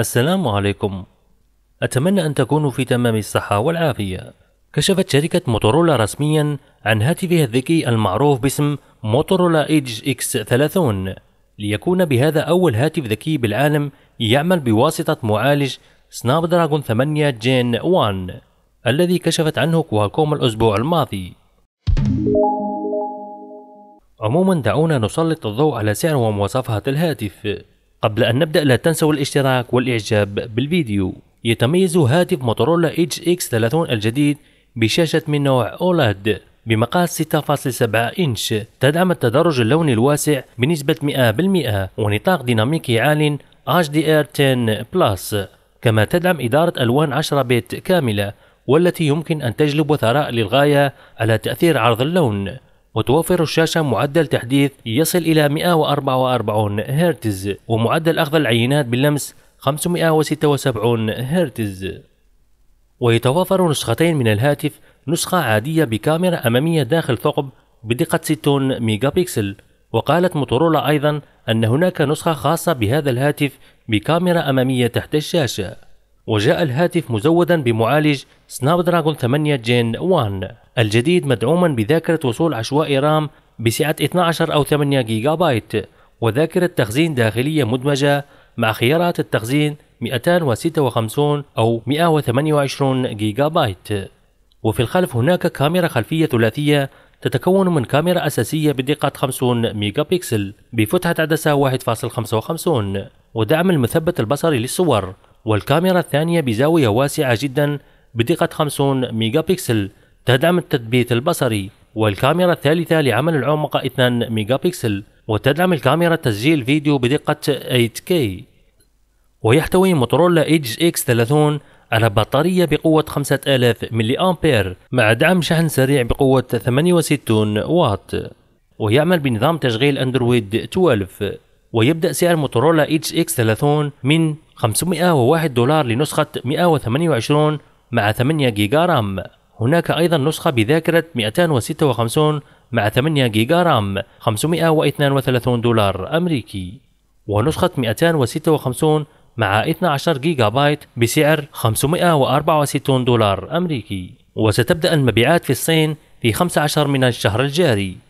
السلام عليكم أتمنى أن تكونوا في تمام الصحة والعافية كشفت شركة موتورولا رسميا عن هاتفها الذكي المعروف باسم موتورولا ايدج اكس 30 ليكون بهذا أول هاتف ذكي بالعالم يعمل بواسطة معالج سناب دراجون 8 جين 1 الذي كشفت عنه كوالكوم الأسبوع الماضي عموما دعونا نسلط الضوء على سعر ومواصفات الهاتف قبل أن نبدأ لا تنسوا الاشتراك والإعجاب بالفيديو يتميز هاتف موتورولا HX30 الجديد بشاشة من نوع أولاد بمقاس 6.7 إنش تدعم التدرج اللوني الواسع بنسبة 100% ونطاق ديناميكي عال HDR10 بلس كما تدعم إدارة ألوان 10 بت كاملة والتي يمكن أن تجلب ثراء للغاية على تأثير عرض اللون وتوفر الشاشة معدل تحديث يصل إلى 144 هرتز ومعدل أخذ العينات باللمس 576 هرتز ويتوافر نسختين من الهاتف نسخة عادية بكاميرا أمامية داخل ثقب بدقة 60 ميجا بكسل وقالت موتورولا أيضا أن هناك نسخة خاصة بهذا الهاتف بكاميرا أمامية تحت الشاشة وجاء الهاتف مزودا بمعالج سناب دراجون 8 جين 1 الجديد مدعوما بذاكرة وصول عشوائي رام بسعة 12 أو 8 جيجا بايت وذاكرة تخزين داخلية مدمجة مع خيارات التخزين 256 أو 128 جيجا بايت وفي الخلف هناك كاميرا خلفية ثلاثية تتكون من كاميرا أساسية بدقة 50 ميجا بكسل بفتحة عدسة 1.55 ودعم المثبت البصري للصور والكاميرا الثانية بزاوية واسعة جدا بدقة 50 ميجا بكسل تدعم التثبيت البصري والكاميرا الثالثة لعمل العمق 2 ميجا بكسل وتدعم الكاميرا تسجيل فيديو بدقة 8K ويحتوي موتورولا ايدج اكس 30 على بطارية بقوة 5000 ملي أمبير مع دعم شحن سريع بقوة 68 واط ويعمل بنظام تشغيل أندرويد 12 ويبدأ سعر موتورولا اتش اكس 30 من 501 دولار لنسخة 128 مع 8 جيجا رام هناك أيضا نسخة بذاكرة 256 مع 8 جيجا رام 532 دولار أمريكي ونسخة 256 مع 12 جيجا بايت بسعر 564 دولار أمريكي وستبدأ المبيعات في الصين في 15 من الشهر الجاري